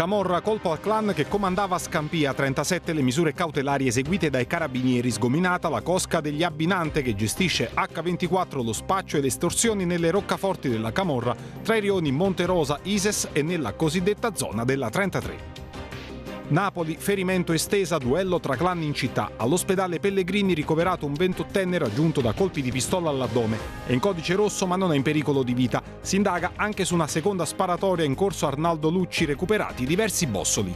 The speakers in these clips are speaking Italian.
Camorra colpo al clan che comandava a Scampia 37 le misure cautelari eseguite dai carabinieri, sgominata la cosca degli abbinante che gestisce H24 lo spaccio e le estorsioni nelle roccaforti della Camorra, tra i rioni Monterosa, Ises e nella cosiddetta zona della 33. Napoli, ferimento estesa, duello tra clan in città. All'ospedale Pellegrini ricoverato un ventottenne raggiunto da colpi di pistola all'addome. È in codice rosso ma non è in pericolo di vita. Si indaga anche su una seconda sparatoria in corso Arnaldo Lucci recuperati diversi bossoli.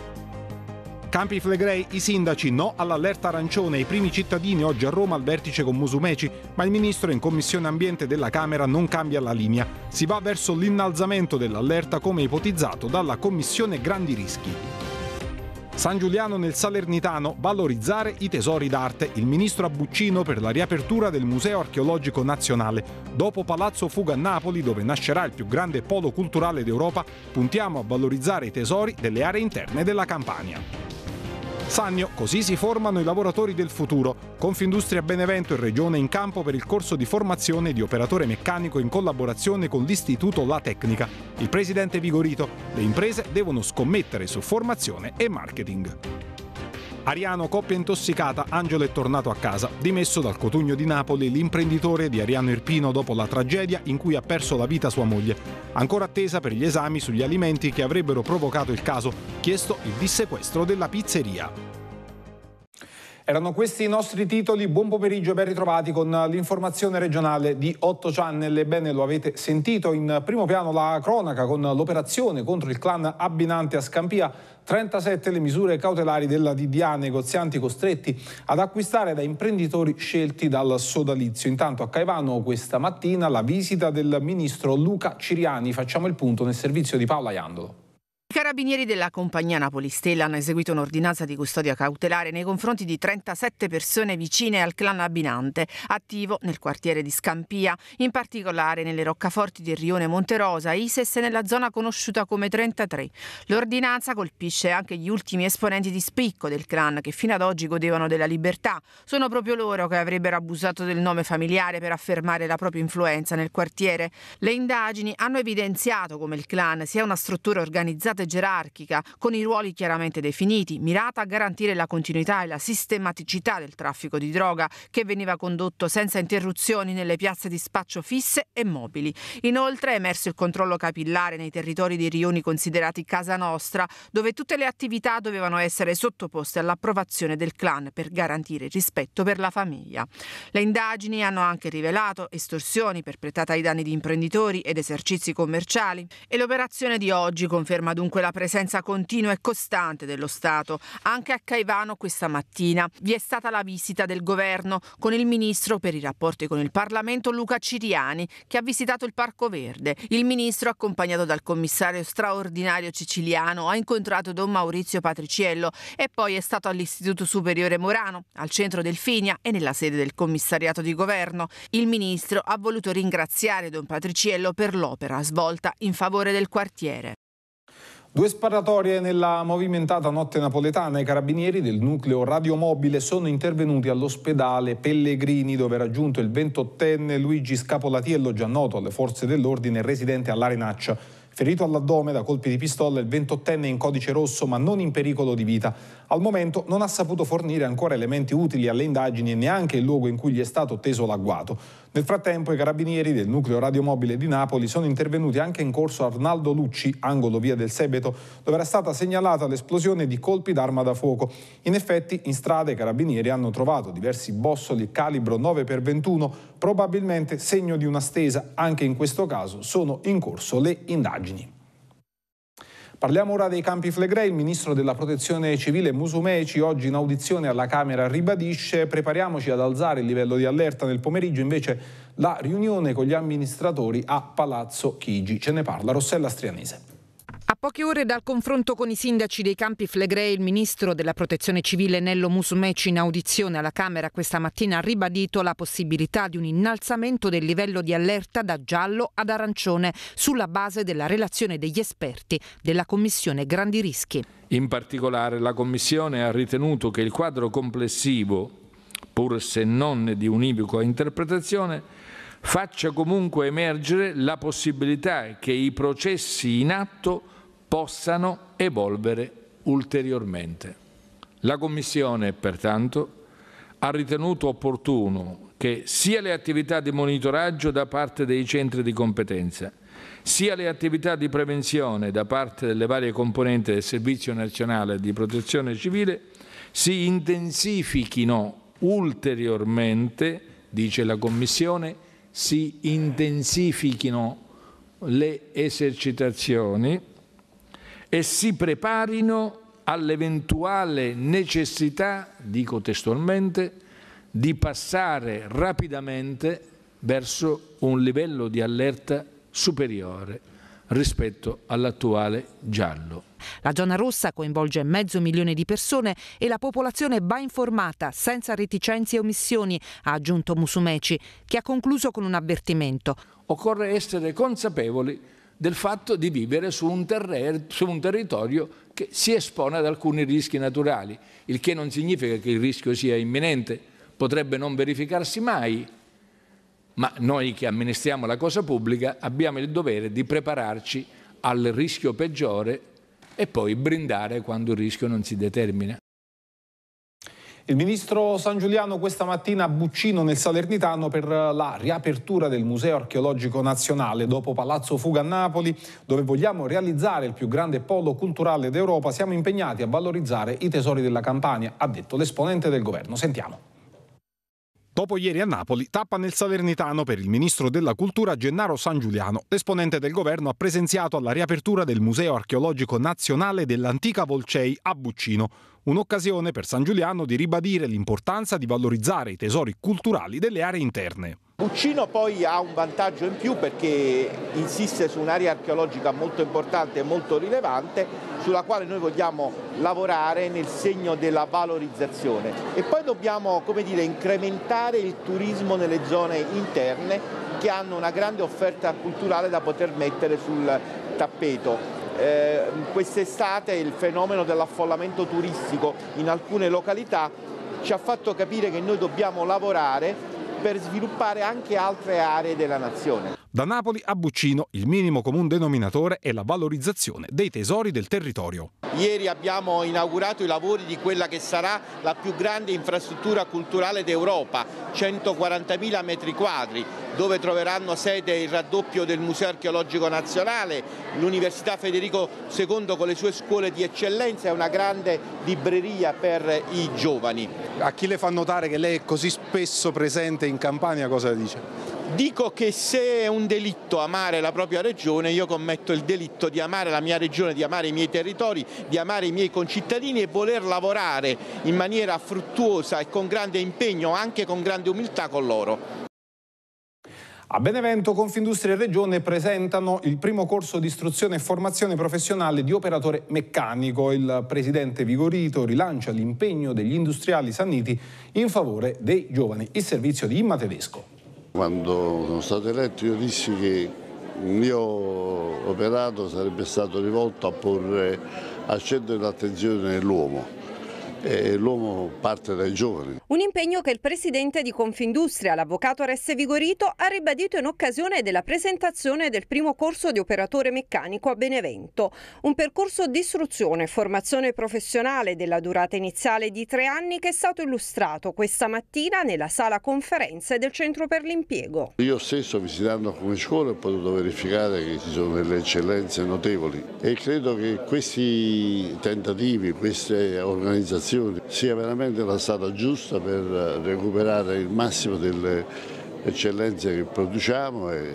Campi Flegrei, i sindaci no all'allerta arancione, i primi cittadini oggi a Roma al vertice con Musumeci, ma il ministro in commissione ambiente della Camera non cambia la linea. Si va verso l'innalzamento dell'allerta come ipotizzato dalla commissione Grandi Rischi. San Giuliano nel Salernitano, valorizzare i tesori d'arte. Il ministro Abbuccino per la riapertura del Museo Archeologico Nazionale. Dopo Palazzo Fuga a Napoli, dove nascerà il più grande polo culturale d'Europa, puntiamo a valorizzare i tesori delle aree interne della Campania. Sannio, così si formano i lavoratori del futuro. Confindustria Benevento e Regione in campo per il corso di formazione di operatore meccanico in collaborazione con l'Istituto La Tecnica. Il presidente Vigorito, le imprese devono scommettere su formazione e marketing. Ariano, coppia intossicata, Angelo è tornato a casa. Dimesso dal Cotugno di Napoli, l'imprenditore di Ariano Irpino dopo la tragedia in cui ha perso la vita sua moglie. Ancora attesa per gli esami sugli alimenti che avrebbero provocato il caso, chiesto il dissequestro della pizzeria. Erano questi i nostri titoli, buon pomeriggio e ben ritrovati con l'informazione regionale di 8 Channel. Ebbene, lo avete sentito in primo piano la cronaca con l'operazione contro il clan abbinante a Scampia, 37 le misure cautelari della DDA, negozianti costretti ad acquistare da imprenditori scelti dal sodalizio. Intanto a Caivano questa mattina la visita del ministro Luca Ciriani, facciamo il punto nel servizio di Paola Iandolo carabinieri della compagnia Napoli Stella hanno eseguito un'ordinanza di custodia cautelare nei confronti di 37 persone vicine al clan Abinante, attivo nel quartiere di Scampia, in particolare nelle roccaforti di Rione Monterosa, Ises e nella zona conosciuta come 33. L'ordinanza colpisce anche gli ultimi esponenti di spicco del clan che fino ad oggi godevano della libertà. Sono proprio loro che avrebbero abusato del nome familiare per affermare la propria influenza nel quartiere. Le indagini hanno evidenziato come il clan sia una struttura organizzata forte gerarchica, con i ruoli chiaramente definiti, mirata a garantire la continuità e la sistematicità del traffico di droga che veniva condotto senza interruzioni nelle piazze di spaccio fisse e mobili. Inoltre è emerso il controllo capillare nei territori di rioni considerati casa nostra, dove tutte le attività dovevano essere sottoposte all'approvazione del clan per garantire il rispetto per la famiglia. Le indagini hanno anche rivelato estorsioni perpetrate ai danni di imprenditori ed esercizi commerciali e l'operazione di oggi conferma dunque Dunque la presenza continua e costante dello Stato. Anche a Caivano questa mattina vi è stata la visita del governo con il ministro per i rapporti con il Parlamento Luca Ciriani che ha visitato il Parco Verde. Il ministro accompagnato dal commissario straordinario siciliano ha incontrato Don Maurizio Patriciello e poi è stato all'Istituto Superiore Morano, al centro del Finia e nella sede del commissariato di governo. Il ministro ha voluto ringraziare Don Patriciello per l'opera svolta in favore del quartiere. Due sparatorie nella movimentata notte napoletana. I carabinieri del nucleo radiomobile sono intervenuti all'ospedale Pellegrini dove era giunto il 28enne Luigi Scapolatiello, già noto alle forze dell'ordine, residente all'Arenaccia. Ferito all'addome da colpi di pistola, il 28enne in codice rosso ma non in pericolo di vita. Al momento non ha saputo fornire ancora elementi utili alle indagini e neanche il luogo in cui gli è stato teso l'agguato. Nel frattempo i carabinieri del nucleo radiomobile di Napoli sono intervenuti anche in corso Arnaldo Lucci, angolo via del Sebeto, dove era stata segnalata l'esplosione di colpi d'arma da fuoco. In effetti in strada i carabinieri hanno trovato diversi bossoli calibro 9x21, probabilmente segno di una stesa. Anche in questo caso sono in corso le indagini. Parliamo ora dei campi Flegrei. Il ministro della protezione civile Musumeci oggi in audizione alla Camera ribadisce prepariamoci ad alzare il livello di allerta nel pomeriggio invece la riunione con gli amministratori a Palazzo Chigi. Ce ne parla Rossella Strianese. A poche ore dal confronto con i sindaci dei campi Flegrei, il ministro della protezione civile Nello Musumeci in audizione alla Camera questa mattina ha ribadito la possibilità di un innalzamento del livello di allerta da giallo ad arancione sulla base della relazione degli esperti della Commissione Grandi Rischi. In particolare la Commissione ha ritenuto che il quadro complessivo, pur se non di univoca interpretazione, faccia comunque emergere la possibilità che i processi in atto possano evolvere ulteriormente. La Commissione, pertanto, ha ritenuto opportuno che sia le attività di monitoraggio da parte dei centri di competenza, sia le attività di prevenzione da parte delle varie componenti del Servizio Nazionale di Protezione Civile si intensifichino ulteriormente, dice la Commissione, si intensifichino le esercitazioni e si preparino all'eventuale necessità, dico testualmente, di passare rapidamente verso un livello di allerta superiore rispetto all'attuale giallo. La zona rossa coinvolge mezzo milione di persone e la popolazione va informata, senza reticenze e omissioni, ha aggiunto Musumeci, che ha concluso con un avvertimento. Occorre essere consapevoli del fatto di vivere su un, terreno, su un territorio che si espone ad alcuni rischi naturali, il che non significa che il rischio sia imminente, potrebbe non verificarsi mai, ma noi che amministriamo la cosa pubblica abbiamo il dovere di prepararci al rischio peggiore e poi brindare quando il rischio non si determina. Il ministro San Giuliano questa mattina a Buccino nel Salernitano per la riapertura del Museo Archeologico Nazionale dopo Palazzo Fuga a Napoli, dove vogliamo realizzare il più grande polo culturale d'Europa, siamo impegnati a valorizzare i tesori della Campania, ha detto l'esponente del governo. Sentiamo. Dopo ieri a Napoli, tappa nel Salernitano per il ministro della Cultura Gennaro San Giuliano. L'esponente del governo ha presenziato alla riapertura del Museo archeologico nazionale dell'antica Volcei a Buccino. Un'occasione per San Giuliano di ribadire l'importanza di valorizzare i tesori culturali delle aree interne. Uccino poi ha un vantaggio in più perché insiste su un'area archeologica molto importante e molto rilevante sulla quale noi vogliamo lavorare nel segno della valorizzazione e poi dobbiamo dire, incrementare il turismo nelle zone interne che hanno una grande offerta culturale da poter mettere sul tappeto. Eh, Quest'estate il fenomeno dell'affollamento turistico in alcune località ci ha fatto capire che noi dobbiamo lavorare per sviluppare anche altre aree della nazione. Da Napoli a Buccino il minimo comune denominatore è la valorizzazione dei tesori del territorio. Ieri abbiamo inaugurato i lavori di quella che sarà la più grande infrastruttura culturale d'Europa, 140.000 metri quadri, dove troveranno sede il raddoppio del Museo Archeologico Nazionale, l'Università Federico II con le sue scuole di eccellenza e una grande libreria per i giovani. A chi le fa notare che lei è così spesso presente in Campania cosa dice? Dico che se è un delitto amare la propria regione, io commetto il delitto di amare la mia regione, di amare i miei territori, di amare i miei concittadini e voler lavorare in maniera fruttuosa e con grande impegno, anche con grande umiltà con loro. A Benevento Confindustria e Regione presentano il primo corso di istruzione e formazione professionale di operatore meccanico. Il presidente Vigorito rilancia l'impegno degli industriali sanniti in favore dei giovani. Il servizio di Imma Tedesco. Quando sono stato eletto io dissi che il mio operato sarebbe stato rivolto a porre a centro l'attenzione dell'uomo e l'uomo parte dai giovani. Un impegno che il presidente di Confindustria, l'avvocato Resse Vigorito, ha ribadito in occasione della presentazione del primo corso di operatore meccanico a Benevento. Un percorso di istruzione e formazione professionale della durata iniziale di tre anni che è stato illustrato questa mattina nella sala conferenze del Centro per l'Impiego. Io stesso visitando come scuola ho potuto verificare che ci sono delle eccellenze notevoli e credo che questi tentativi, queste organizzazioni azione sia veramente la strada giusta per recuperare il massimo delle eccellenze che produciamo e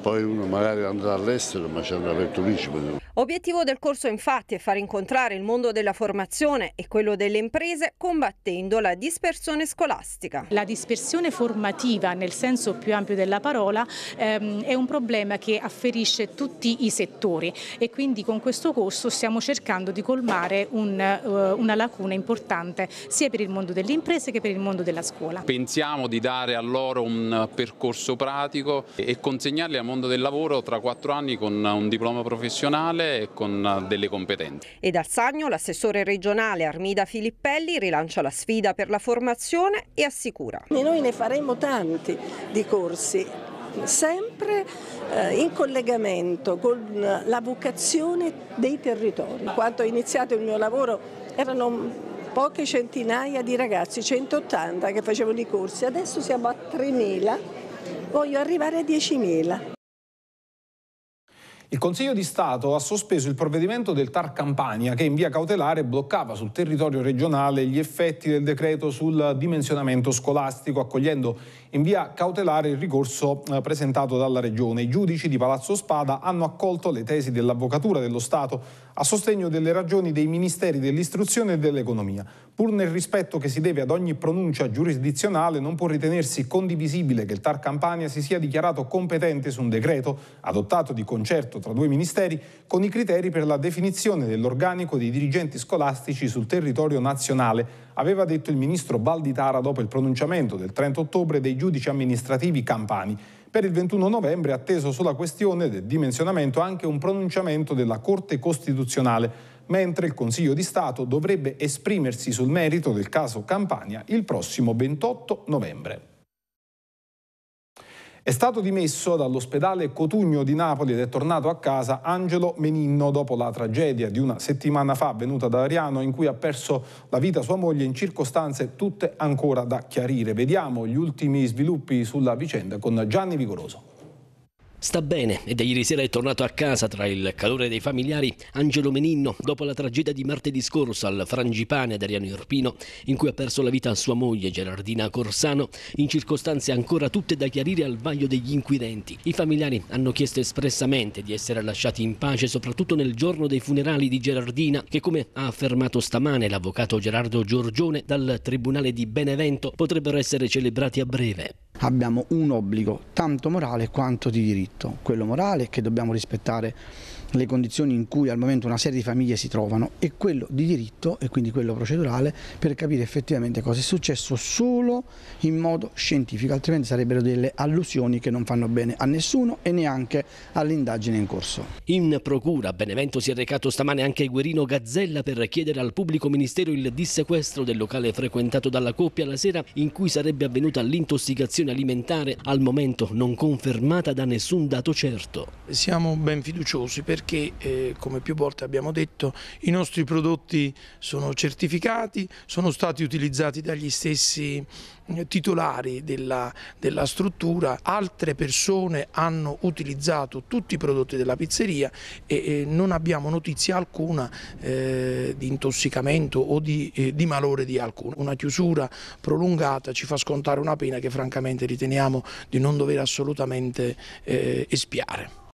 poi uno magari andrà all'estero ma ci andrà per turismo. Obiettivo del corso infatti è far incontrare il mondo della formazione e quello delle imprese combattendo la dispersione scolastica. La dispersione formativa nel senso più ampio della parola ehm, è un problema che afferisce tutti i settori e quindi con questo corso stiamo cercando di colmare un, uh, una lacuna importante sia per il mondo delle imprese che per il mondo della scuola. Pensiamo di dare a loro un percorso pratico e consegnarli a mondo del lavoro tra quattro anni con un diploma professionale e con eh, delle competenze. E dal Sagno l'assessore regionale Armida Filippelli rilancia la sfida per la formazione e assicura. E noi ne faremo tanti di corsi, sempre eh, in collegamento con la vocazione dei territori. Quando ho iniziato il mio lavoro erano poche centinaia di ragazzi, 180 che facevano i corsi, adesso siamo a 3.000, voglio arrivare a 10.000. Il Consiglio di Stato ha sospeso il provvedimento del TAR Campania che in via cautelare bloccava sul territorio regionale gli effetti del decreto sul dimensionamento scolastico, accogliendo in via cautelare il ricorso eh, presentato dalla Regione. I giudici di Palazzo Spada hanno accolto le tesi dell'Avvocatura dello Stato a sostegno delle ragioni dei ministeri dell'istruzione e dell'economia. Pur nel rispetto che si deve ad ogni pronuncia giurisdizionale, non può ritenersi condivisibile che il TAR Campania si sia dichiarato competente su un decreto adottato di concerto tra due ministeri con i criteri per la definizione dell'organico dei dirigenti scolastici sul territorio nazionale, aveva detto il ministro Balditara dopo il pronunciamento del 30 ottobre dei giudici amministrativi campani per il 21 novembre è atteso sulla questione del dimensionamento anche un pronunciamento della Corte Costituzionale, mentre il Consiglio di Stato dovrebbe esprimersi sul merito del caso Campania il prossimo 28 novembre. È stato dimesso dall'ospedale Cotugno di Napoli ed è tornato a casa Angelo Meninno dopo la tragedia di una settimana fa avvenuta da Ariano in cui ha perso la vita sua moglie in circostanze tutte ancora da chiarire. Vediamo gli ultimi sviluppi sulla vicenda con Gianni Vigoroso. Sta bene e da ieri sera è tornato a casa tra il calore dei familiari Angelo Meninno dopo la tragedia di martedì scorso al Frangipane ad Ariano Irpino in cui ha perso la vita sua moglie Gerardina Corsano in circostanze ancora tutte da chiarire al vaglio degli inquirenti. I familiari hanno chiesto espressamente di essere lasciati in pace soprattutto nel giorno dei funerali di Gerardina che come ha affermato stamane l'avvocato Gerardo Giorgione dal Tribunale di Benevento potrebbero essere celebrati a breve abbiamo un obbligo tanto morale quanto di diritto, quello morale che dobbiamo rispettare le condizioni in cui al momento una serie di famiglie si trovano e quello di diritto e quindi quello procedurale per capire effettivamente cosa è successo solo in modo scientifico, altrimenti sarebbero delle allusioni che non fanno bene a nessuno e neanche all'indagine in corso. In procura Benevento si è recato stamane anche Guerino Gazzella per chiedere al pubblico ministero il dissequestro del locale frequentato dalla coppia la sera in cui sarebbe avvenuta l'intossicazione alimentare al momento non confermata da nessun dato certo. Siamo ben fiduciosi per perché eh, come più volte abbiamo detto i nostri prodotti sono certificati, sono stati utilizzati dagli stessi eh, titolari della, della struttura, altre persone hanno utilizzato tutti i prodotti della pizzeria e, e non abbiamo notizia alcuna eh, di intossicamento o di, eh, di malore di alcuno. Una chiusura prolungata ci fa scontare una pena che francamente riteniamo di non dover assolutamente eh, espiare.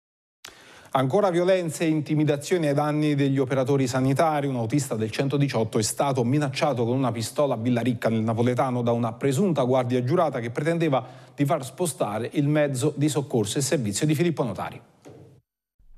Ancora violenze e intimidazioni ai danni degli operatori sanitari. Un autista del 118 è stato minacciato con una pistola a Villaricca nel napoletano da una presunta guardia giurata che pretendeva di far spostare il mezzo di soccorso e servizio di Filippo Notari.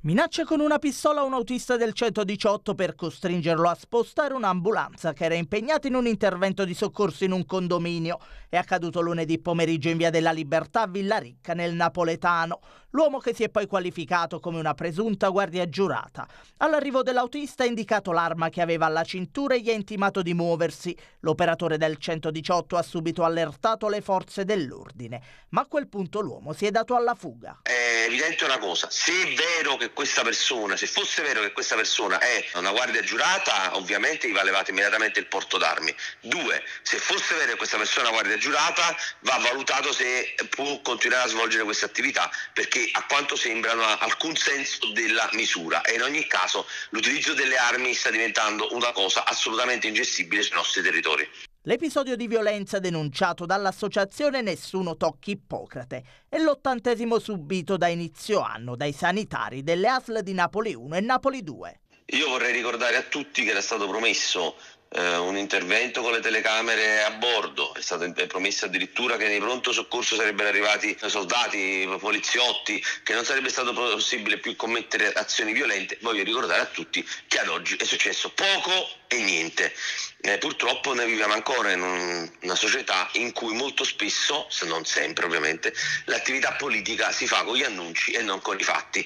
Minaccia con una pistola a un autista del 118 per costringerlo a spostare un'ambulanza che era impegnata in un intervento di soccorso in un condominio. È accaduto lunedì pomeriggio in via della Libertà a Villaricca nel Napoletano l'uomo che si è poi qualificato come una presunta guardia giurata. All'arrivo dell'autista ha indicato l'arma che aveva alla cintura e gli ha intimato di muoversi. L'operatore del 118 ha subito allertato le forze dell'ordine, ma a quel punto l'uomo si è dato alla fuga. È evidente una cosa, se è vero che questa persona, se fosse vero che questa persona è una guardia giurata, ovviamente gli va levato immediatamente il porto d'armi. Due, se fosse vero che questa persona è una guardia giurata, va valutato se può continuare a svolgere questa attività, perché a quanto sembra non ha alcun senso della misura e in ogni caso l'utilizzo delle armi sta diventando una cosa assolutamente ingestibile sui nostri territori. L'episodio di violenza denunciato dall'associazione Nessuno Tocchi Ippocrate è l'ottantesimo subito da inizio anno dai sanitari delle ASL di Napoli 1 e Napoli 2. Io vorrei ricordare a tutti che era stato promesso eh, un intervento con le telecamere a bordo, è stato promesso addirittura che nei pronto soccorso sarebbero arrivati soldati, poliziotti, che non sarebbe stato possibile più commettere azioni violente. Voglio ricordare a tutti che ad oggi è successo poco e niente. Eh, purtroppo noi viviamo ancora in un, una società in cui molto spesso, se non sempre ovviamente, l'attività politica si fa con gli annunci e non con i fatti.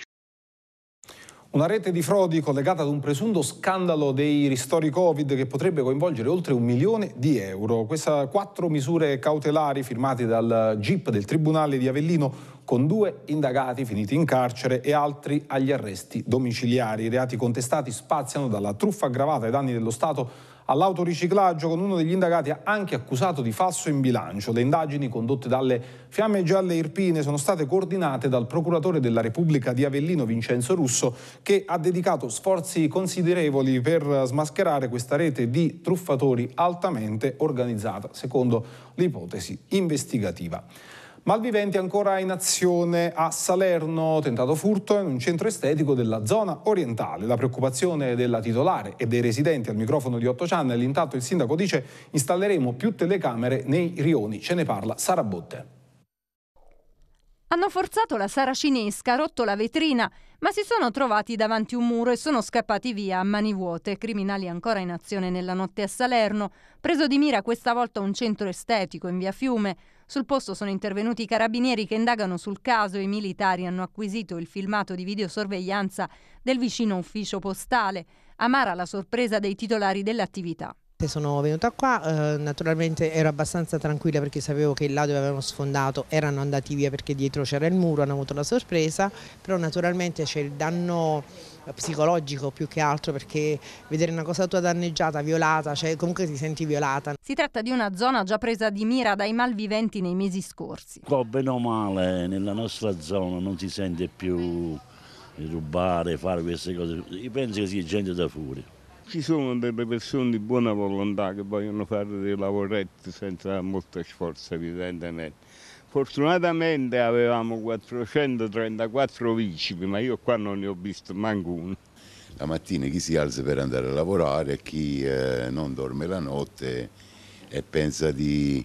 Una rete di frodi collegata ad un presunto scandalo dei ristori Covid che potrebbe coinvolgere oltre un milione di euro. Queste quattro misure cautelari firmate dal GIP del Tribunale di Avellino con due indagati finiti in carcere e altri agli arresti domiciliari. I reati contestati spaziano dalla truffa aggravata ai danni dello Stato all'autoriciclaggio con uno degli indagati anche accusato di falso in bilancio. Le indagini condotte dalle Fiamme Gialle Irpine sono state coordinate dal procuratore della Repubblica di Avellino Vincenzo Russo che ha dedicato sforzi considerevoli per smascherare questa rete di truffatori altamente organizzata, secondo l'ipotesi investigativa. Malviventi ancora in azione a Salerno, tentato furto in un centro estetico della zona orientale. La preoccupazione della titolare e dei residenti al microfono di 8 Channel, intanto il sindaco dice installeremo più telecamere nei rioni, ce ne parla Sara Botte. Hanno forzato la Sara cinesca, rotto la vetrina, ma si sono trovati davanti un muro e sono scappati via a mani vuote, criminali ancora in azione nella notte a Salerno, preso di mira questa volta un centro estetico in via Fiume, sul posto sono intervenuti i carabinieri che indagano sul caso e i militari hanno acquisito il filmato di videosorveglianza del vicino ufficio postale. Amara la sorpresa dei titolari dell'attività sono venuta qua, eh, naturalmente ero abbastanza tranquilla perché sapevo che là dove avevano sfondato erano andati via perché dietro c'era il muro, hanno avuto la sorpresa, però naturalmente c'è il danno psicologico più che altro perché vedere una cosa tua danneggiata, violata, cioè comunque ti senti violata. Si tratta di una zona già presa di mira dai malviventi nei mesi scorsi. Qua oh, bene o male nella nostra zona non si sente più rubare, fare queste cose, io penso che sia gente da fuori. Ci sono delle persone di buona volontà che vogliono fare dei lavoretti senza molto sforzo evidentemente Fortunatamente avevamo 434 vici, ma io qua non ne ho visto manco uno. La mattina chi si alza per andare a lavorare, chi eh, non dorme la notte e pensa di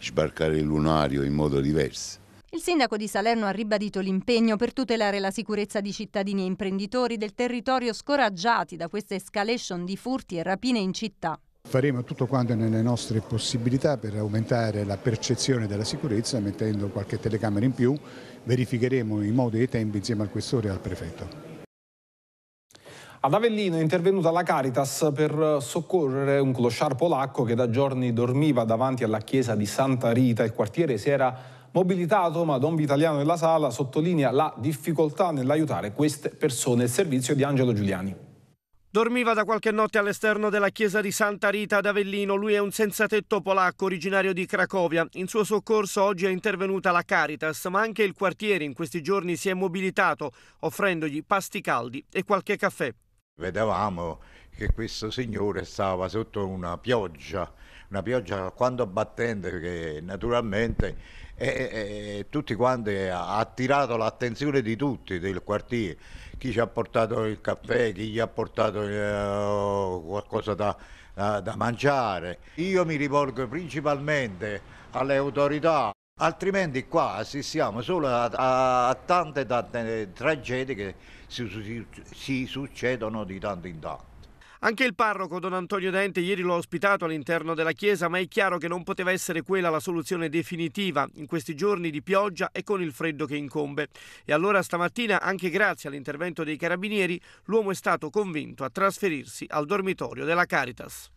sbarcare il lunario in modo diverso. Il sindaco di Salerno ha ribadito l'impegno per tutelare la sicurezza di cittadini e imprenditori del territorio scoraggiati da questa escalation di furti e rapine in città. Faremo tutto quanto nelle nostre possibilità per aumentare la percezione della sicurezza mettendo qualche telecamera in più, verificheremo i modi e i tempi insieme al questore e al prefetto. Ad Avellino è intervenuta la Caritas per soccorrere un clochard polacco che da giorni dormiva davanti alla chiesa di Santa Rita. Il quartiere si era mobilitato, ma Don Vitaliano della Sala sottolinea la difficoltà nell'aiutare queste persone. Il servizio di Angelo Giuliani. Dormiva da qualche notte all'esterno della chiesa di Santa Rita ad Avellino. Lui è un senzatetto polacco originario di Cracovia. In suo soccorso oggi è intervenuta la Caritas, ma anche il quartiere in questi giorni si è mobilitato offrendogli pasti caldi e qualche caffè. Vedevamo che questo signore stava sotto una pioggia, una pioggia quando battente che naturalmente è, eh, è, eh, eh, tutti quanti ha attirato l'attenzione di tutti del quartiere chi ci ha portato il caffè, chi gli ha portato eh, qualcosa da, da, da mangiare. Io mi rivolgo principalmente alle autorità altrimenti qua assistiamo solo a, a, a tante, tante tragedie che si, si, si succedono di tanto in tanto. Anche il parroco Don Antonio Dente ieri l'ho ospitato all'interno della chiesa, ma è chiaro che non poteva essere quella la soluzione definitiva in questi giorni di pioggia e con il freddo che incombe. E allora stamattina, anche grazie all'intervento dei carabinieri, l'uomo è stato convinto a trasferirsi al dormitorio della Caritas.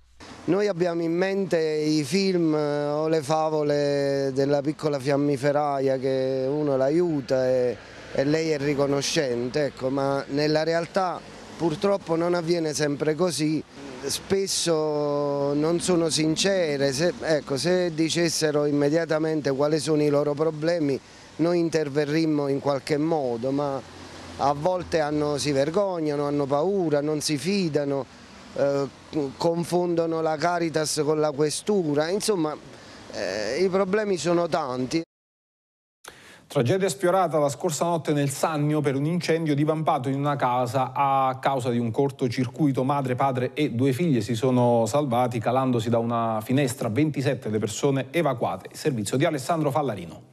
Noi abbiamo in mente i film eh, o le favole della piccola fiammiferaia che uno l'aiuta e, e lei è riconoscente, ecco, ma nella realtà Purtroppo non avviene sempre così, spesso non sono sincere, se, ecco, se dicessero immediatamente quali sono i loro problemi noi interverremmo in qualche modo, ma a volte hanno, si vergognano, hanno paura, non si fidano, eh, confondono la Caritas con la Questura, insomma eh, i problemi sono tanti. Tragedia spiorata la scorsa notte nel Sannio per un incendio divampato in una casa a causa di un cortocircuito. Madre, padre e due figlie si sono salvati calandosi da una finestra. 27 le persone evacuate. Servizio di Alessandro Fallarino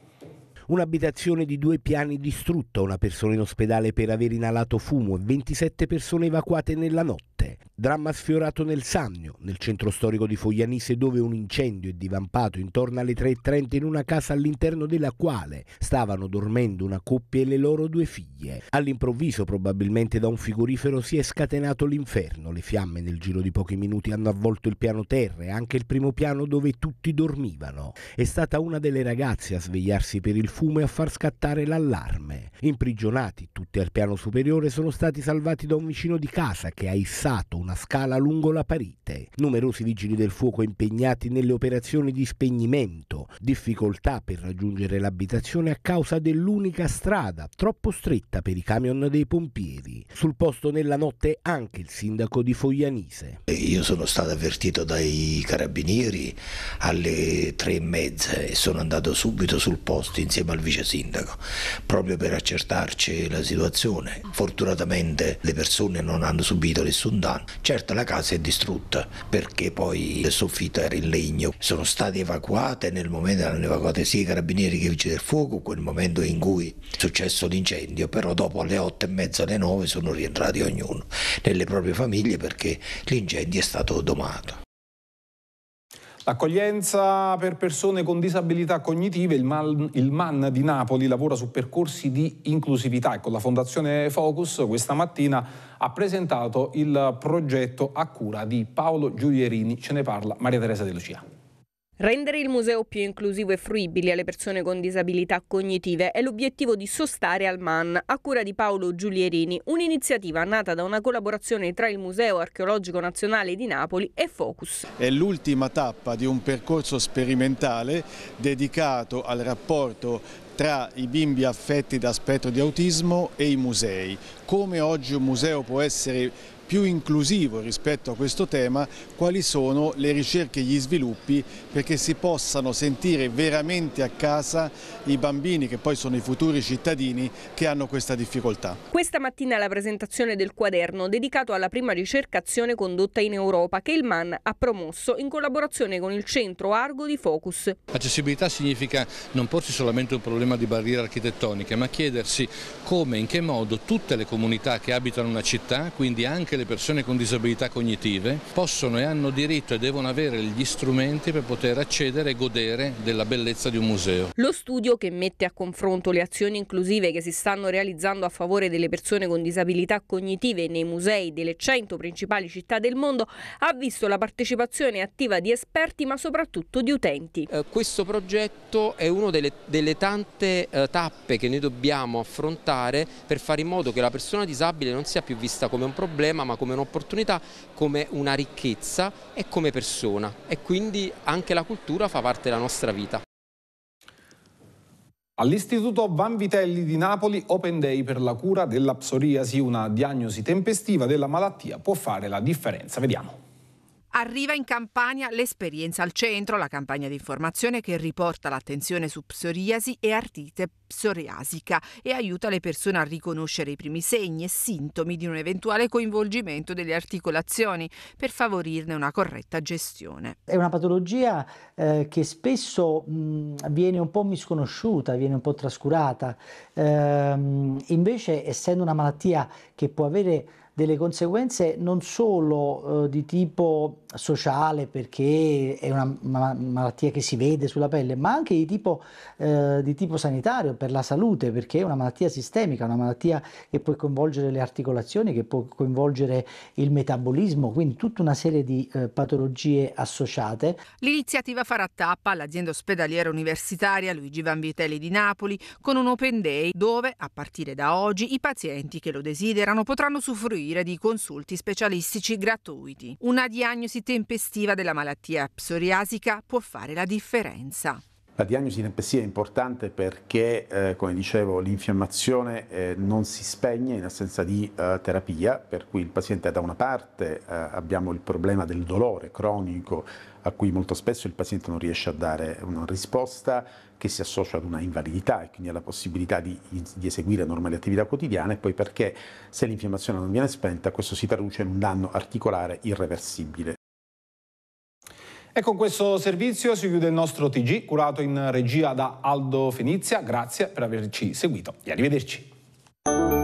un'abitazione di due piani distrutta, una persona in ospedale per aver inalato fumo e 27 persone evacuate nella notte. Dramma sfiorato nel Sannio, nel centro storico di Foglianise, dove un incendio è divampato intorno alle 3.30 in una casa all'interno della quale stavano dormendo una coppia e le loro due figlie. All'improvviso, probabilmente da un frigorifero, si è scatenato l'inferno. Le fiamme nel giro di pochi minuti hanno avvolto il piano terra e anche il primo piano dove tutti dormivano. È stata una delle ragazze a svegliarsi per il fuoco fumo a far scattare l'allarme. Imprigionati, tutti al piano superiore, sono stati salvati da un vicino di casa che ha issato una scala lungo la parete. Numerosi vigili del fuoco impegnati nelle operazioni di spegnimento, difficoltà per raggiungere l'abitazione a causa dell'unica strada, troppo stretta per i camion dei pompieri. Sul posto nella notte anche il sindaco di Foglianise. Io sono stato avvertito dai carabinieri alle tre e mezza e sono andato subito sul posto insieme insieme al vice sindaco proprio per accertarci la situazione. Fortunatamente le persone non hanno subito nessun danno. Certo la casa è distrutta perché poi il soffitto era in legno. Sono state evacuate, nel momento erano evacuate sia i carabinieri che i vice del fuoco, quel momento in cui è successo l'incendio, però dopo alle 8 e mezza, alle 9 sono rientrati ognuno nelle proprie famiglie perché l'incendio è stato domato. L'accoglienza per persone con disabilità cognitive, il MAN, il MAN, di Napoli lavora su percorsi di inclusività e con la Fondazione Focus questa mattina ha presentato il progetto a cura di Paolo Giulierini, ce ne parla Maria Teresa De Lucia. Rendere il museo più inclusivo e fruibile alle persone con disabilità cognitive è l'obiettivo di Sostare al MAN, a cura di Paolo Giulierini, un'iniziativa nata da una collaborazione tra il Museo Archeologico Nazionale di Napoli e Focus. È l'ultima tappa di un percorso sperimentale dedicato al rapporto tra i bimbi affetti da spettro di autismo e i musei. Come oggi un museo può essere più inclusivo rispetto a questo tema quali sono le ricerche e gli sviluppi perché si possano sentire veramente a casa i bambini che poi sono i futuri cittadini che hanno questa difficoltà. Questa mattina la presentazione del quaderno dedicato alla prima ricercazione condotta in Europa che il MAN ha promosso in collaborazione con il centro Argo di Focus. Accessibilità significa non porsi solamente un problema di barriere architettoniche ma chiedersi come, e in che modo tutte le comunità che abitano una città, quindi anche le le persone con disabilità cognitive possono e hanno diritto e devono avere gli strumenti per poter accedere e godere della bellezza di un museo. Lo studio che mette a confronto le azioni inclusive che si stanno realizzando a favore delle persone con disabilità cognitive nei musei delle 100 principali città del mondo ha visto la partecipazione attiva di esperti ma soprattutto di utenti. Eh, questo progetto è una delle, delle, tante eh, tappe che noi dobbiamo affrontare per fare in modo che la persona disabile non sia più vista come un problema problema ma come un'opportunità, come una ricchezza e come persona e quindi anche la cultura fa parte della nostra vita. All'Istituto Van Vitelli di Napoli Open Day per la cura della psoriasi, una diagnosi tempestiva della malattia può fare la differenza. Vediamo. Arriva in campagna l'esperienza al centro, la campagna di informazione che riporta l'attenzione su psoriasi e artite psoriasica e aiuta le persone a riconoscere i primi segni e sintomi di un eventuale coinvolgimento delle articolazioni per favorirne una corretta gestione. È una patologia eh, che spesso mh, viene un po' misconosciuta, viene un po' trascurata, ehm, invece essendo una malattia che può avere delle conseguenze non solo eh, di tipo sociale perché è una ma malattia che si vede sulla pelle, ma anche di tipo, eh, di tipo, sanitario per la salute perché è una malattia sistemica, una malattia che può coinvolgere le articolazioni, che può coinvolgere il metabolismo, quindi tutta una serie di eh, patologie associate. L'iniziativa farà tappa all'azienda ospedaliera universitaria Luigi Vanvitelli di Napoli con un open day dove a partire da oggi i pazienti che lo desiderano potranno soffrire usufruire di consulti specialistici gratuiti. Una diagnosi tempestiva della malattia psoriasica può fare la differenza. La diagnosi tempestiva è importante perché, eh, come dicevo, l'infiammazione eh, non si spegne in assenza di eh, terapia, per cui il paziente da una parte eh, abbiamo il problema del dolore cronico a cui molto spesso il paziente non riesce a dare una risposta che si associa ad una invalidità e quindi alla possibilità di, di eseguire normali attività quotidiane e poi perché se l'infiammazione non viene spenta questo si traduce in un danno articolare irreversibile e con questo servizio si chiude il nostro TG, curato in regia da Aldo Fenizia. Grazie per averci seguito e arrivederci.